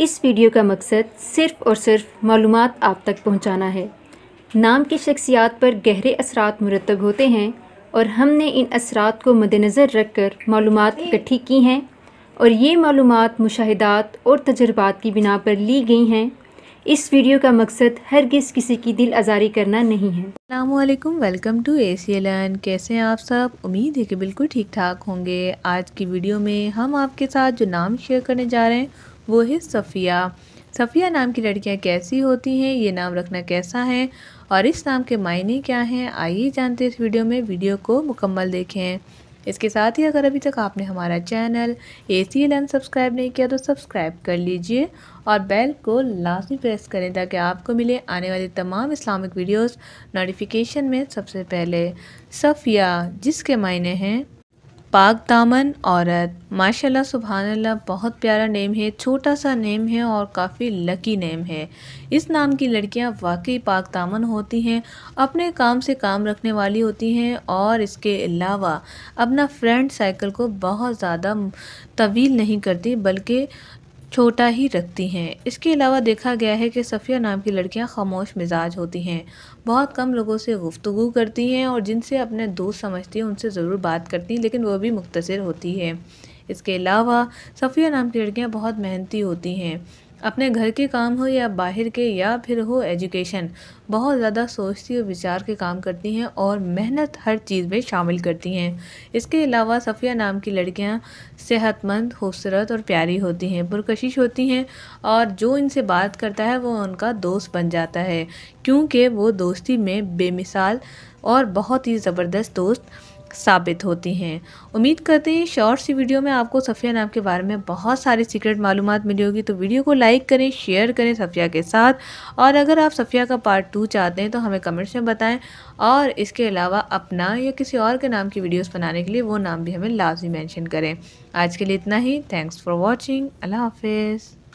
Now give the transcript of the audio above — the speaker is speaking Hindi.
इस वीडियो का मकसद सिर्फ़ और सिर्फ मालूम आप तक पहुँचाना है नाम की शख्सियात पर गहरे असरात मुरतब होते हैं और हमने इन असरात को मद्नज़र रख कर मालूम इकट्ठी की हैं और ये मालूम मुशाहदात और तजर्बात की बिना पर ली गई हैं इस वीडियो का मकसद हर किस किसी की दिल आज़ारी करना नहीं है अल्लाम welcome to A C learn कैसे हैं आप सब उम्मीद है कि बिल्कुल ठीक ठाक होंगे आज की वीडियो में हम आपके साथ जो नाम शेयर करने जा रहे हैं वो है सफ़िया सफ़िया नाम की लड़कियाँ कैसी होती हैं ये नाम रखना कैसा है और इस नाम के मायने क्या हैं आइए जानते हैं इस वीडियो में वीडियो को मुकम्मल देखें इसके साथ ही अगर अभी तक आपने हमारा channel A C L subscribe नहीं किया तो सब्सक्राइब कर लीजिए और बेल को लाजमी प्रेस करें ताकि आपको मिले आने वाले तमाम इस्लामिक वीडियोस नोटिफिकेशन में सबसे पहले सफ़िया जिसके मायने हैं पाक दामन औरत माशाल्लाह सुबहानल्लाह बहुत प्यारा नेम है छोटा सा नेम है और काफ़ी लकी नेम है इस नाम की लड़कियां वाकई पाक दामन होती हैं अपने काम से काम रखने वाली होती हैं और इसके अलावा अपना फ्रेंड साइकिल को बहुत ज़्यादा तवील नहीं करती बल्कि छोटा ही रखती हैं इसके अलावा देखा गया है कि सफ़िया नाम की लड़कियां खामोश मिजाज होती हैं बहुत कम लोगों से गुफ्तु करती हैं और जिनसे अपने दोस्त समझती हैं उनसे ज़रूर बात करती हैं लेकिन वह भी मुख्तर होती है इसके अलावा सफ़िया नाम की लड़कियाँ बहुत मेहनती होती हैं अपने घर के काम हो या बाहर के या फिर हो एजुकेशन बहुत ज़्यादा सोचती और विचार के काम करती हैं और मेहनत हर चीज़ में शामिल करती हैं इसके अलावा सफ़िया नाम की लड़कियां सेहतमंद खूबसूरत और प्यारी होती हैं पुरकशिश होती हैं और जो इनसे बात करता है वो उनका दोस्त बन जाता है क्योंकि वो दोस्ती में बेमिसाल और बहुत ही ज़बरदस्त दोस्त साबित होती हैं उम्मीद करते हैं शॉर्ट सी वीडियो में आपको सफ़िया नाम के बारे में बहुत सारी सीक्रेट मालूम मिली होगी तो वीडियो को लाइक करें शेयर करें सफ़िया के साथ और अगर आप सफ़िया का पार्ट टू चाहते हैं तो हमें कमेंट्स में बताएं और इसके अलावा अपना या किसी और के नाम की वीडियोज़ बनाने के लिए वो नाम भी हमें लाजमी मैंशन करें आज के लिए इतना ही थैंक्स फॉर वॉचिंग अल्लाह हाफिज़